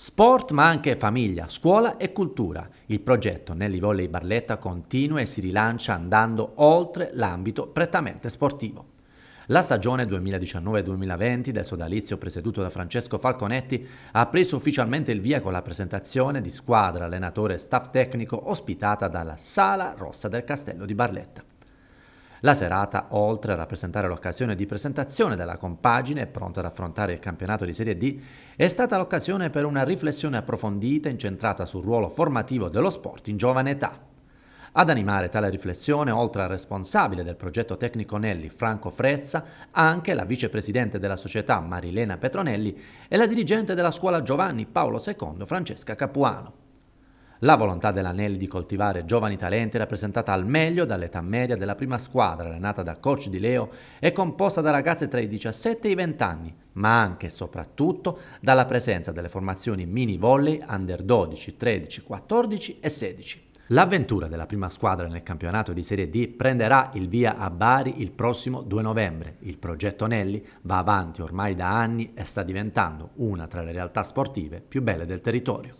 Sport ma anche famiglia, scuola e cultura. Il progetto Nelly Volley Barletta continua e si rilancia andando oltre l'ambito prettamente sportivo. La stagione 2019-2020 del sodalizio presieduto da Francesco Falconetti ha preso ufficialmente il via con la presentazione di squadra, allenatore e staff tecnico ospitata dalla Sala Rossa del Castello di Barletta. La serata, oltre a rappresentare l'occasione di presentazione della compagine pronta ad affrontare il campionato di Serie D, è stata l'occasione per una riflessione approfondita incentrata sul ruolo formativo dello sport in giovane età. Ad animare tale riflessione, oltre al responsabile del progetto tecnico Nelli, Franco Frezza, anche la vicepresidente della società Marilena Petronelli e la dirigente della scuola Giovanni Paolo II, Francesca Capuano. La volontà dell'Anelli di coltivare giovani talenti era presentata al meglio dall'età media della prima squadra allenata da coach Di Leo e composta da ragazze tra i 17 e i 20 anni, ma anche e soprattutto dalla presenza delle formazioni mini volley under 12, 13, 14 e 16. L'avventura della prima squadra nel campionato di Serie D prenderà il via a Bari il prossimo 2 novembre. Il progetto Nelli va avanti ormai da anni e sta diventando una tra le realtà sportive più belle del territorio.